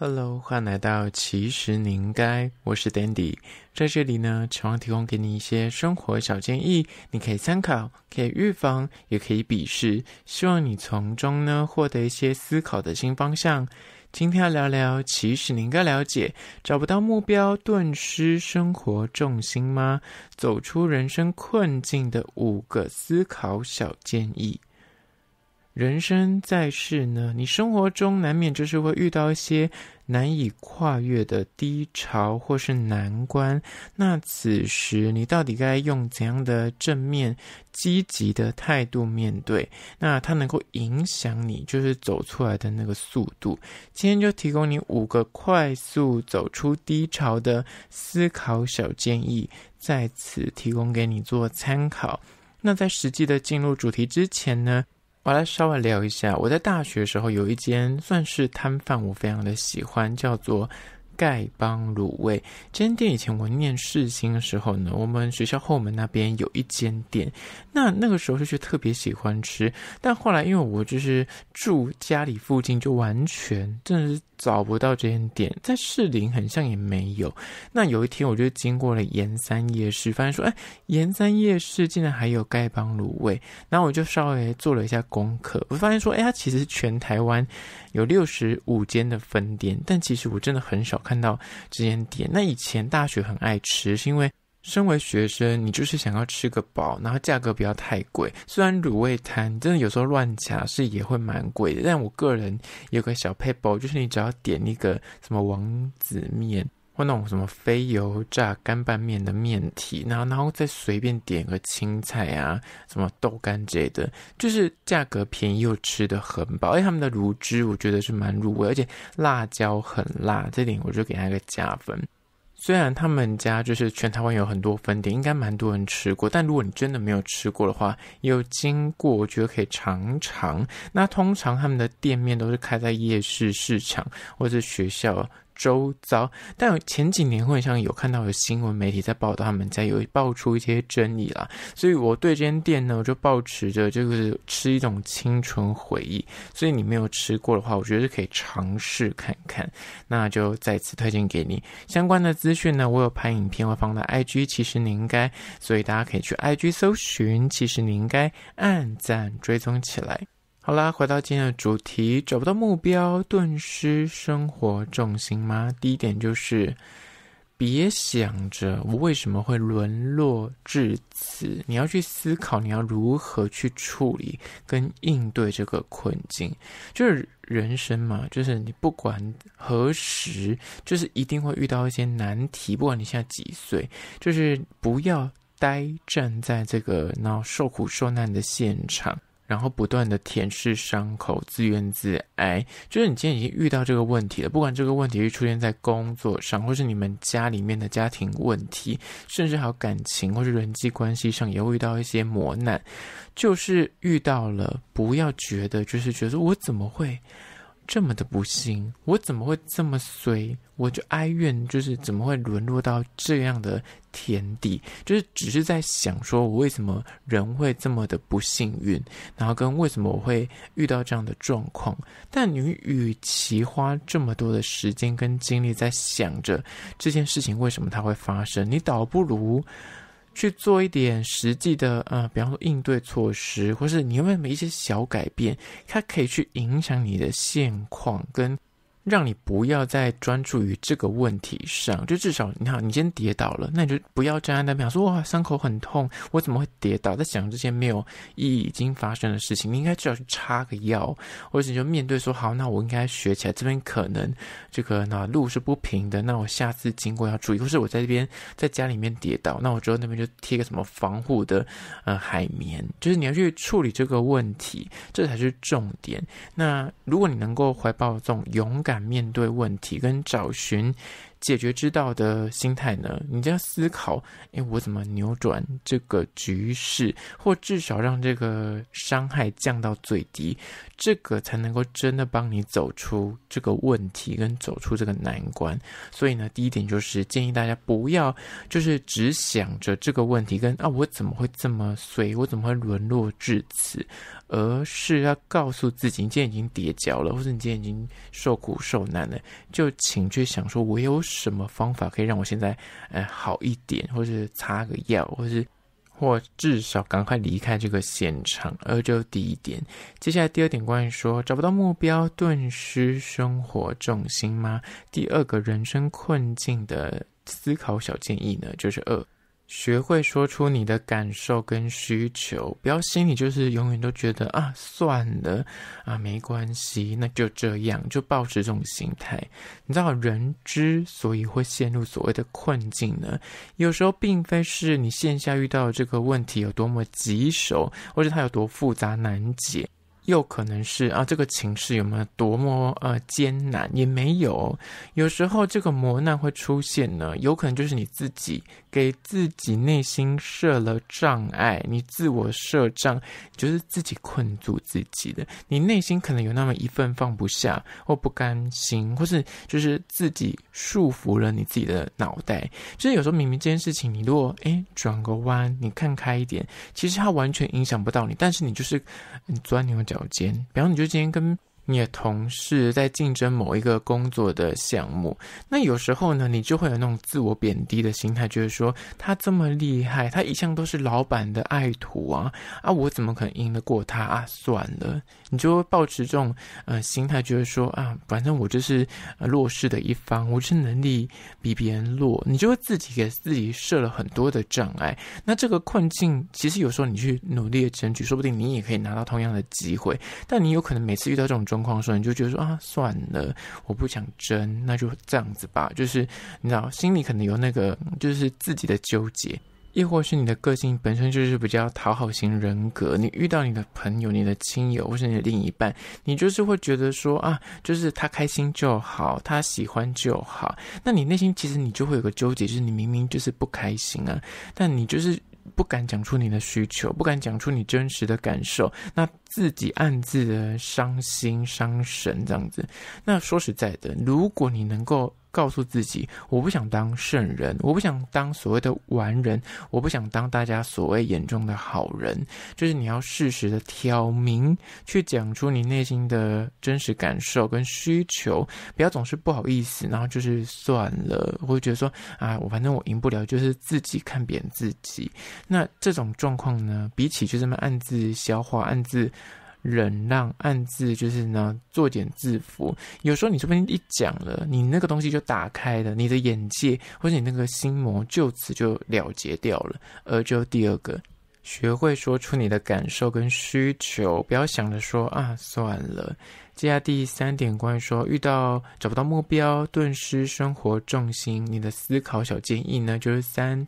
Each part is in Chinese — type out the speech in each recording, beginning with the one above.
Hello，欢迎来到其实你应该，我是 Dandy，在这里呢，常提供给你一些生活小建议，你可以参考，可以预防，也可以鄙视，希望你从中呢获得一些思考的新方向。今天要聊聊，其实你应该了解，找不到目标，顿失生活重心吗？走出人生困境的五个思考小建议。人生在世呢，你生活中难免就是会遇到一些难以跨越的低潮或是难关。那此时你到底该用怎样的正面积极的态度面对？那它能够影响你就是走出来的那个速度。今天就提供你五个快速走出低潮的思考小建议，在此提供给你做参考。那在实际的进入主题之前呢？我来稍微聊一下，我在大学时候有一间算是摊贩，我非常的喜欢，叫做。丐帮卤味，这间店以前我念世新的时候呢，我们学校后门那边有一间店，那那个时候就是特别喜欢吃。但后来因为我就是住家里附近，就完全真的是找不到这间店，在士林好像也没有。那有一天我就经过了盐三夜市，发现说，哎，盐三夜市竟然还有丐帮卤味。然后我就稍微做了一下功课，我发现说，哎，它其实全台湾有六十五间的分店，但其实我真的很少。看到这前店，那以前大学很爱吃，是因为身为学生，你就是想要吃个饱，然后价格不要太贵。虽然卤味摊真的有时候乱夹是也会蛮贵的，但我个人有个小配包，就是你只要点一个什么王子面。或那种什么非油炸干拌面的面体，然后然后再随便点个青菜啊，什么豆干之类的，就是价格便宜又吃的很饱。而且他们的卤汁我觉得是蛮入味，而且辣椒很辣，这点我就给他一个加分。虽然他们家就是全台湾有很多分店，应该蛮多人吃过，但如果你真的没有吃过的话，有经过我觉得可以尝尝。那通常他们的店面都是开在夜市市场或者学校。周遭，但前几年会像有看到有新闻媒体在报道，他们在有爆出一些争议啦，所以我对这间店呢，我就保持着就是吃一种清纯回忆。所以你没有吃过的话，我觉得是可以尝试看看，那就再次推荐给你。相关的资讯呢，我有拍影片，会放在 IG，其实你应该，所以大家可以去 IG 搜寻，其实你应该按赞追踪起来。好啦，回到今天的主题，找不到目标，顿失生活重心吗？第一点就是，别想着我为什么会沦落至此。你要去思考，你要如何去处理跟应对这个困境。就是人生嘛，就是你不管何时，就是一定会遇到一些难题。不管你现在几岁，就是不要呆站在这个然后受苦受难的现场。然后不断的舔舐伤口，自怨自哀。就是你今天已经遇到这个问题了，不管这个问题是出现在工作上，或是你们家里面的家庭问题，甚至还有感情或是人际关系上，也会遇到一些磨难，就是遇到了，不要觉得就是觉得我怎么会。这么的不幸，我怎么会这么衰？我就哀怨，就是怎么会沦落到这样的田地？就是只是在想，说我为什么人会这么的不幸运，然后跟为什么我会遇到这样的状况。但你与其花这么多的时间跟精力在想着这件事情为什么它会发生，你倒不如。去做一点实际的，呃，比方说应对措施，或是你有没有一些小改变，它可以去影响你的现况跟。让你不要再专注于这个问题上，就至少你看，你先跌倒了，那你就不要站在那边说哇，伤口很痛，我怎么会跌倒，在想这些没有意义已经发生的事情。你应该至少去插个药，或者就面对说好，那我应该学起来。这边可能这个那路是不平的，那我下次经过要注意。或是我在这边在家里面跌倒，那我之后那边就贴个什么防护的呃海绵，就是你要去处理这个问题，这才是重点。那如果你能够怀抱这种勇敢。面对问题跟找寻。解决之道的心态呢？你这样思考，诶，我怎么扭转这个局势，或至少让这个伤害降到最低，这个才能够真的帮你走出这个问题跟走出这个难关。所以呢，第一点就是建议大家不要，就是只想着这个问题跟啊，我怎么会这么衰，我怎么会沦落至此，而是要告诉自己，你今天已经跌跤了，或者你今天已经受苦受难了，就请去想说，我有。什么方法可以让我现在，呃，好一点，或是擦个药，或是，或至少赶快离开这个现场？呃，就第一点。接下来第二点，关于说找不到目标，顿失生活重心吗？第二个人生困境的思考小建议呢，就是二。学会说出你的感受跟需求，不要心里就是永远都觉得啊算了，啊没关系，那就这样，就保持这种心态。你知道，人之所以会陷入所谓的困境呢，有时候并非是你线下遇到的这个问题有多么棘手，或者它有多复杂难解。又可能是啊，这个情势有没有多么呃艰难也没有。有时候这个磨难会出现呢，有可能就是你自己给自己内心设了障碍，你自我设障，就是自己困住自己的。你内心可能有那么一份放不下，或不甘心，或是就是自己束缚了你自己的脑袋。就是有时候明明这件事情，你果哎转个弯，你看开一点，其实它完全影响不到你，但是你就是你昨牛你讲。表姐，比方你就今天跟。你的同事在竞争某一个工作的项目，那有时候呢，你就会有那种自我贬低的心态，就是说他这么厉害，他一向都是老板的爱徒啊，啊，我怎么可能赢得过他啊？算了，你就会保持这种呃心态，就是说啊，反正我就是弱势的一方，我是能力比别人弱，你就会自己给自己设了很多的障碍。那这个困境，其实有时候你去努力的争取，说不定你也可以拿到同样的机会，但你有可能每次遇到这种状。情况说，你就觉得说啊，算了，我不想争，那就这样子吧。就是你知道，心里可能有那个，就是自己的纠结，亦或是你的个性本身就是比较讨好型人格。你遇到你的朋友、你的亲友或是你的另一半，你就是会觉得说啊，就是他开心就好，他喜欢就好。那你内心其实你就会有个纠结，就是你明明就是不开心啊，但你就是。不敢讲出你的需求，不敢讲出你真实的感受，那自己暗自的伤心伤神这样子。那说实在的，如果你能够。告诉自己，我不想当圣人，我不想当所谓的完人，我不想当大家所谓眼中的好人。就是你要适时的挑明，去讲出你内心的真实感受跟需求，不要总是不好意思，然后就是算了，我觉得说啊，我反正我赢不了，就是自己看扁自己。那这种状况呢，比起就这么暗自消化、暗自……忍让，暗自就是呢，做点自服。有时候你这边一讲了，你那个东西就打开了，你的眼界或者你那个心魔就此就了结掉了。而就第二个，学会说出你的感受跟需求，不要想着说啊，算了。接下来第三点，关于说遇到找不到目标，顿失生活重心，你的思考小建议呢，就是三。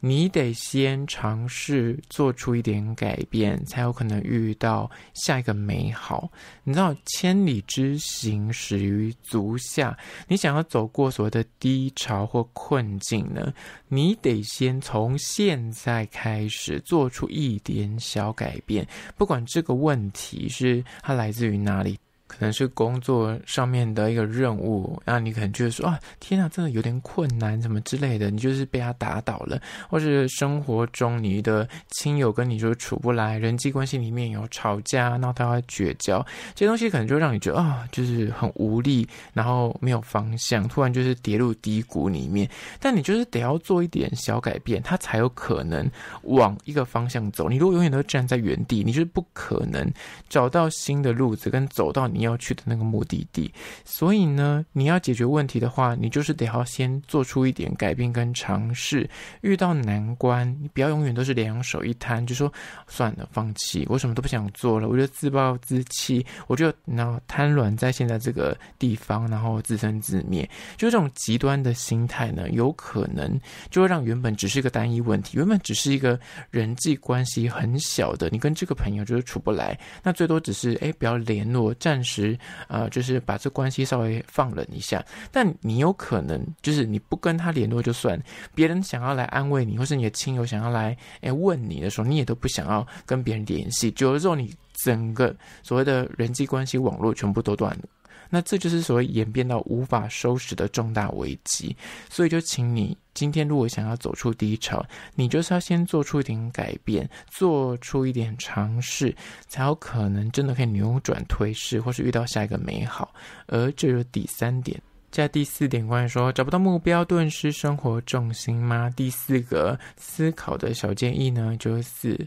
你得先尝试做出一点改变，才有可能遇到下一个美好。你知道，千里之行始于足下。你想要走过所谓的低潮或困境呢？你得先从现在开始做出一点小改变，不管这个问题是它来自于哪里。可能是工作上面的一个任务，那你可能觉得说啊，天啊，真的有点困难，什么之类的，你就是被他打倒了，或者生活中你的亲友跟你说处不来，人际关系里面有吵架，闹到要绝交，这些东西可能就让你觉得啊，就是很无力，然后没有方向，突然就是跌入低谷里面。但你就是得要做一点小改变，它才有可能往一个方向走。你如果永远都站在原地，你就是不可能找到新的路子，跟走到你。你要去的那个目的地，所以呢，你要解决问题的话，你就是得要先做出一点改变跟尝试。遇到难关，你不要永远都是两手一摊，就说算了，放弃，我什么都不想做了，我就自暴自弃，我就然后瘫软在现在这个地方，然后自生自灭。就这种极端的心态呢，有可能就会让原本只是一个单一问题，原本只是一个人际关系很小的，你跟这个朋友就是处不来，那最多只是哎不要联络，暂时。时啊，就是把这关系稍微放冷一下。但你有可能，就是你不跟他联络就算，别人想要来安慰你，或是你的亲友想要来哎问你的时候，你也都不想要跟别人联系。有的时候，你整个所谓的人际关系网络全部都断了。那这就是所谓演变到无法收拾的重大危机，所以就请你今天如果想要走出低潮，你就是要先做出一点改变，做出一点尝试，才有可能真的可以扭转颓势，或是遇到下一个美好。而这是第三点，在第四点关于说找不到目标，顿时生活重心吗？第四个思考的小建议呢，就是。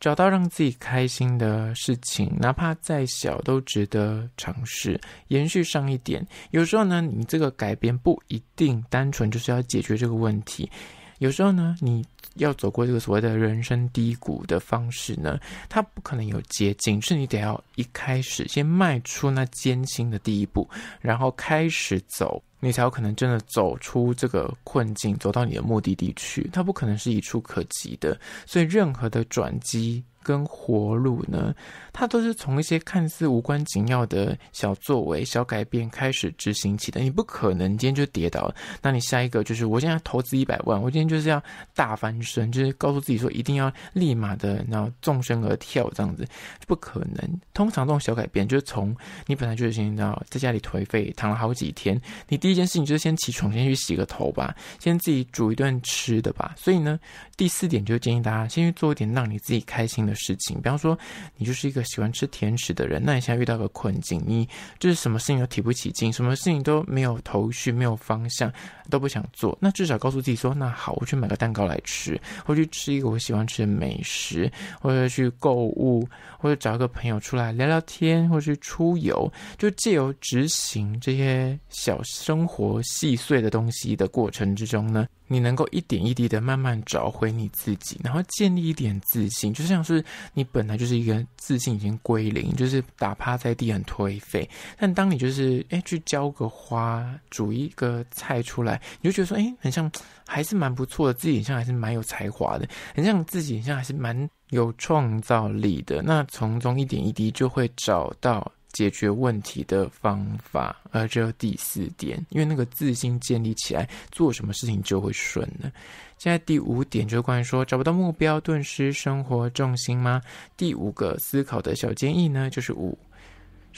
找到让自己开心的事情，哪怕再小，都值得尝试。延续上一点，有时候呢，你这个改变不一定单纯就是要解决这个问题。有时候呢，你要走过这个所谓的人生低谷的方式呢，它不可能有捷径，是你得要一开始先迈出那艰辛的第一步，然后开始走。你才有可能真的走出这个困境，走到你的目的地去。它不可能是一触可及的，所以任何的转机。跟活路呢，它都是从一些看似无关紧要的小作为、小改变开始执行起的。你不可能今天就跌倒了，那你下一个就是我现在投资一百万，我今天就是要大翻身，就是告诉自己说一定要立马的然后纵身而跳这样子，不可能。通常这种小改变就是从你本来就是先到在家里颓废躺了好几天，你第一件事情就是先起床，先去洗个头吧，先自己煮一顿吃的吧。所以呢，第四点就建议大家先去做一点让你自己开心。的事情，比方说，你就是一个喜欢吃甜食的人。那你现在遇到个困境，你就是什么事情都提不起劲，什么事情都没有头绪、没有方向，都不想做。那至少告诉自己说：“那好，我去买个蛋糕来吃，或去吃一个我喜欢吃的美食，或者去购物，或者找一个朋友出来聊聊天，或者去出游。”就借由执行这些小生活细碎的东西的过程之中呢，你能够一点一滴的慢慢找回你自己，然后建立一点自信，就像是。你本来就是一个自信已经归零，就是打趴在地很颓废。但当你就是哎去浇个花、煮一个菜出来，你就觉得说哎，很像还是蛮不错的，自己好像还是蛮有才华的，很像自己好像还是蛮有创造力的。那从中一点一滴就会找到。解决问题的方法，而这第四点，因为那个自信建立起来，做什么事情就会顺了。现在第五点就关于说找不到目标，顿时生活重心吗？第五个思考的小建议呢，就是五。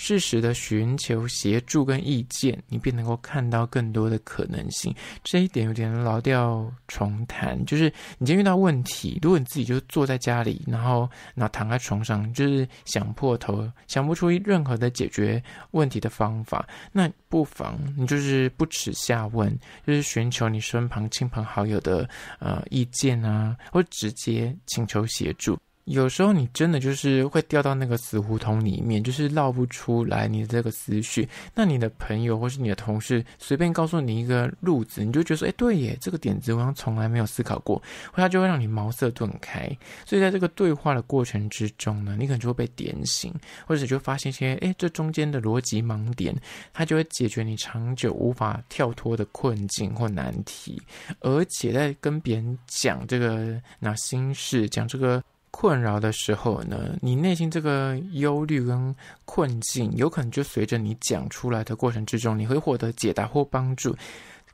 适时的寻求协助跟意见，你便能够看到更多的可能性。这一点有点老调重弹，就是你今天遇到问题，如果你自己就坐在家里，然后然后躺在床上，就是想破头，想不出任何的解决问题的方法，那不妨你就是不耻下问，就是寻求你身旁亲朋好友的呃意见啊，或直接请求协助。有时候你真的就是会掉到那个死胡同里面，就是绕不出来你的这个思绪。那你的朋友或是你的同事随便告诉你一个路子，你就觉得说：“哎，对耶，这个点子我好像从来没有思考过。”或他就会让你茅塞顿开。所以在这个对话的过程之中呢，你可能就会被点醒，或者就发现一些：“哎，这中间的逻辑盲点，他就会解决你长久无法跳脱的困境或难题。”而且在跟别人讲这个那心事，讲这个。困扰的时候呢，你内心这个忧虑跟困境，有可能就随着你讲出来的过程之中，你会获得解答或帮助。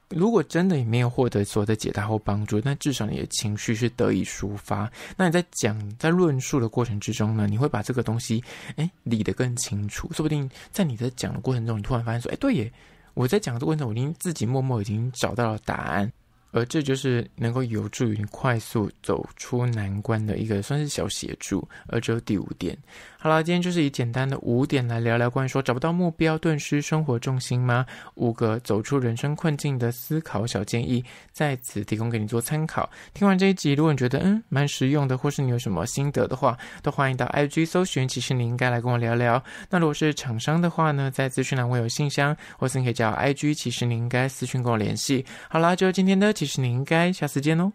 如果真的也没有获得所有的解答或帮助，那至少你的情绪是得以抒发。那你在讲、在论述的过程之中呢，你会把这个东西哎理得更清楚。说不定在你在讲的过程中，你突然发现说：“哎，对耶，我在讲的过程中，我已经自己默默已经找到了答案。”而这就是能够有助于你快速走出难关的一个算是小协助，而只有第五点。好了，今天就是以简单的五点来聊聊，关于说找不到目标、顿失生活重心吗？五个走出人生困境的思考小建议，在此提供给你做参考。听完这一集，如果你觉得嗯蛮实用的，或是你有什么心得的话，都欢迎到 IG 搜寻，其实你应该来跟我聊聊。那如果是厂商的话呢，在资讯栏会有信箱，或是你可以找 IG，其实你应该私讯跟我联系。好啦，就今天的，其实你应该，下次见哦。